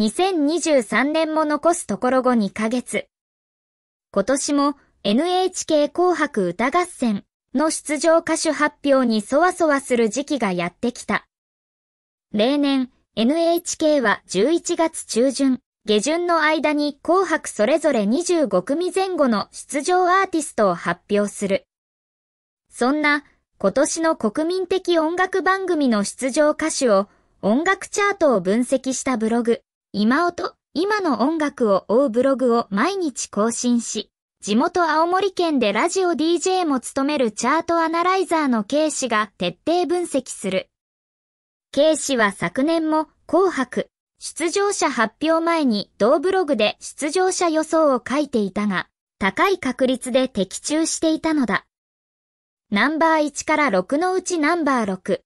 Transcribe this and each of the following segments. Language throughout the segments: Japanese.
2023年も残すところ後2ヶ月。今年も NHK 紅白歌合戦の出場歌手発表にそわそわする時期がやってきた。例年、NHK は11月中旬、下旬の間に紅白それぞれ25組前後の出場アーティストを発表する。そんな今年の国民的音楽番組の出場歌手を音楽チャートを分析したブログ、今音、今の音楽を追うブログを毎日更新し、地元青森県でラジオ DJ も務めるチャートアナライザーの K 氏が徹底分析する。K 氏は昨年も紅白、出場者発表前に同ブログで出場者予想を書いていたが、高い確率で的中していたのだ。ナンバー1から6のうちナンバー6、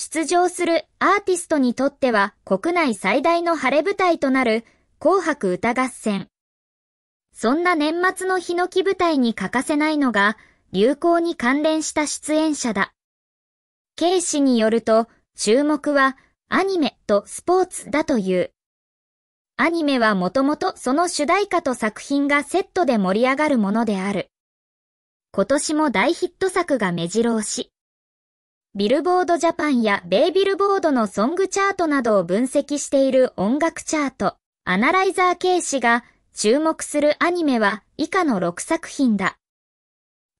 出場するアーティストにとっては国内最大の晴れ舞台となる紅白歌合戦。そんな年末のヒノキ舞台に欠かせないのが流行に関連した出演者だ。イ氏によると注目はアニメとスポーツだという。アニメはもともとその主題歌と作品がセットで盛り上がるものである。今年も大ヒット作が目白押し。ビルボードジャパンやベイビルボードのソングチャートなどを分析している音楽チャート、アナライザー形式が注目するアニメは以下の6作品だ。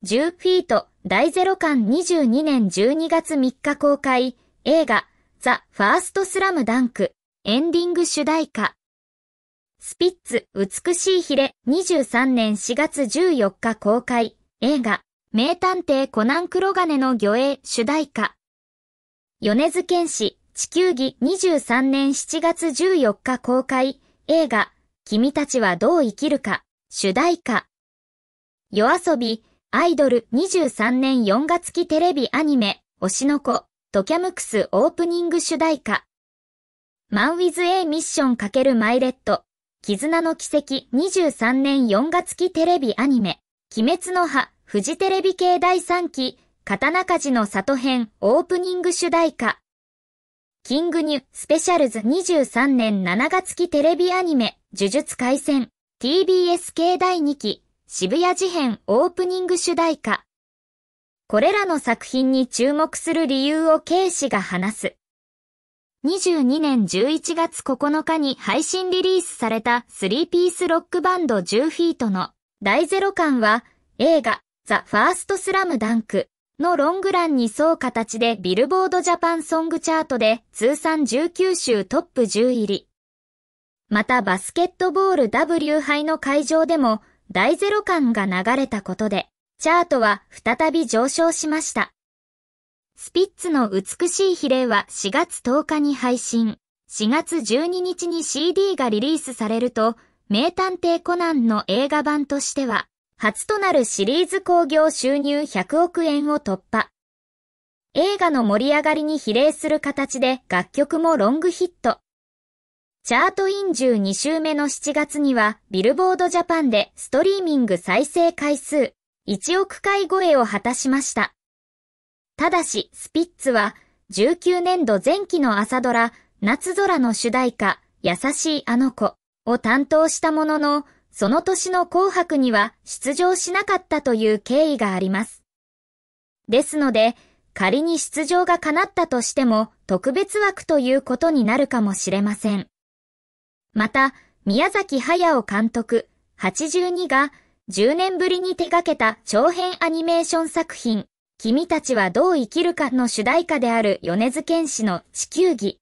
10フィート大ゼロ巻22年12月3日公開映画ザ・ファーストスラムダンクエンディング主題歌スピッツ美しいヒレ23年4月14日公開映画名探偵コナン黒金の魚影主題歌。米津玄師、地球儀23年7月14日公開、映画、君たちはどう生きるか、主題歌。夜遊び、アイドル23年4月期テレビアニメ、推しの子、トキャムクスオープニング主題歌。マンウィズ A ミッション×マイレット、絆の奇跡23年4月期テレビアニメ、鬼滅の葉、フジテレビ系第3期、刀鍛冶の里編オープニング主題歌。キングニュスペシャルズ23年7月期テレビアニメ、呪術回戦 TBS 系第2期、渋谷事変オープニング主題歌。これらの作品に注目する理由を K 氏が話す。22年11月9日に配信リリースされた3ピースロックバンド10フィートの第0巻は映画 i ファーストスラムダンクのロングランに沿う形でビルボードジャパンソングチャートで通算19週トップ10入り。またバスケットボール W 杯の会場でも大ゼロ感が流れたことで、チャートは再び上昇しました。スピッツの美しい比例は4月10日に配信。4月12日に CD がリリースされると、名探偵コナンの映画版としては、初となるシリーズ興行収入100億円を突破。映画の盛り上がりに比例する形で楽曲もロングヒット。チャートイン12週目の7月には、ビルボードジャパンでストリーミング再生回数1億回超えを果たしました。ただし、スピッツは、19年度前期の朝ドラ、夏空の主題歌、優しいあの子を担当したものの、その年の紅白には出場しなかったという経緯があります。ですので、仮に出場が叶ったとしても特別枠ということになるかもしれません。また、宮崎駿監督82が10年ぶりに手掛けた長編アニメーション作品、君たちはどう生きるかの主題歌である米津玄師の地球儀。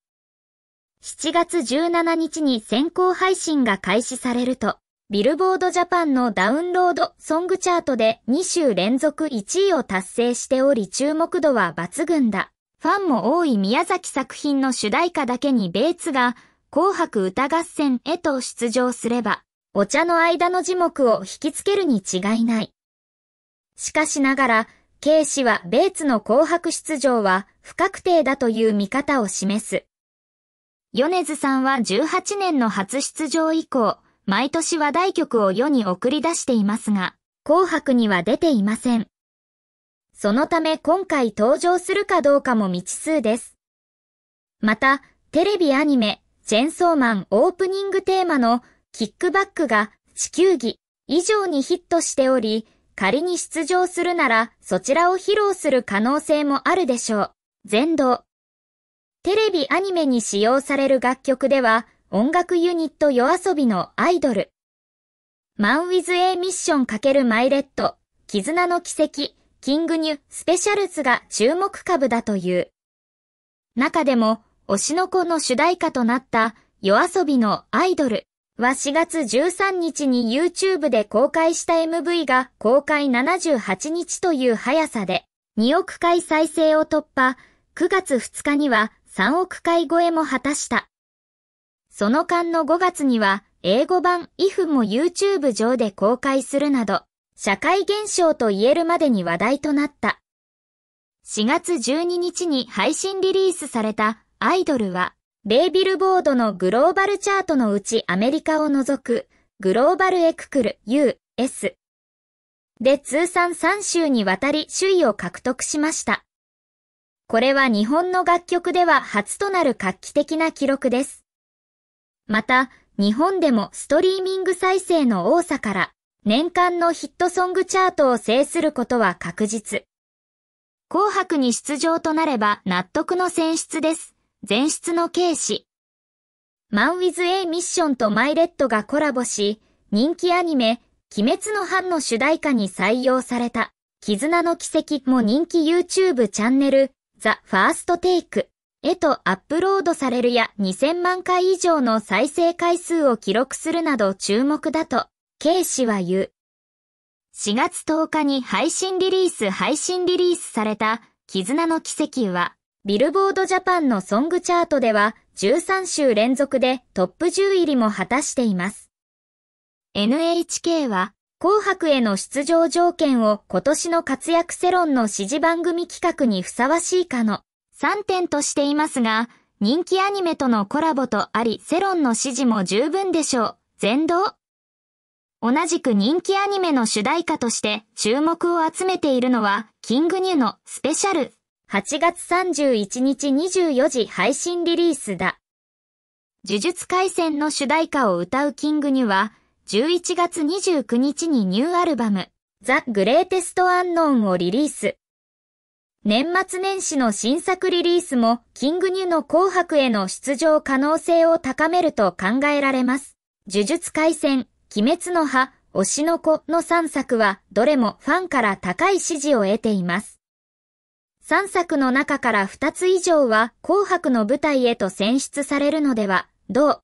7月17日に先行配信が開始されると、ビルボードジャパンのダウンロードソングチャートで2週連続1位を達成しており注目度は抜群だ。ファンも多い宮崎作品の主題歌だけにベーツが紅白歌合戦へと出場すれば、お茶の間の字幕を引きつけるに違いない。しかしながら、ケイ氏はベーツの紅白出場は不確定だという見方を示す。米津さんは18年の初出場以降、毎年話題曲を世に送り出していますが、紅白には出ていません。そのため今回登場するかどうかも未知数です。また、テレビアニメ、チェンソーマンオープニングテーマのキックバックが地球儀以上にヒットしており、仮に出場するならそちらを披露する可能性もあるでしょう。全道。テレビアニメに使用される楽曲では、音楽ユニット夜遊びのアイドル。マンウィズ A ミッション×マイレット、絆の奇跡、キングニュ、スペシャルズが注目株だという。中でも、推しの子の主題歌となった夜遊びのアイドルは4月13日に YouTube で公開した MV が公開78日という速さで2億回再生を突破、9月2日には3億回超えも果たした。その間の5月には英語版 IF も YouTube 上で公開するなど、社会現象と言えるまでに話題となった。4月12日に配信リリースされたアイドルは、イビルボードのグローバルチャートのうちアメリカを除くグローバルエククル US で通算3週にわたり首位を獲得しました。これは日本の楽曲では初となる画期的な記録です。また、日本でもストリーミング再生の多さから年間のヒットソングチャートを制することは確実。紅白に出場となれば納得の選出です。前出の軽視。マンウィズエイ・ミッションとマイレットがコラボし、人気アニメ、鬼滅の版の主題歌に採用された、絆の奇跡も人気 YouTube チャンネル、ザ・ファーストテイク。絵とアップロードされるや2000万回以上の再生回数を記録するなど注目だと、K 氏は言う。4月10日に配信リリース配信リリースされた絆の奇跡は、ビルボードジャパンのソングチャートでは13週連続でトップ10入りも果たしています。NHK は紅白への出場条件を今年の活躍世論の支持番組企画にふさわしいかの3点としていますが、人気アニメとのコラボとあり、世論の支持も十分でしょう。全道同じく人気アニメの主題歌として注目を集めているのは、キングニューのスペシャル。8月31日24時配信リリースだ。呪術回戦の主題歌を歌うキングニューは、11月29日にニューアルバム、ザ・グレーテスト・アンノーンをリリース。年末年始の新作リリースも、キングニュの紅白への出場可能性を高めると考えられます。呪術廻戦、鬼滅の葉、推しの子の3作は、どれもファンから高い支持を得ています。3作の中から2つ以上は紅白の舞台へと選出されるのでは、どう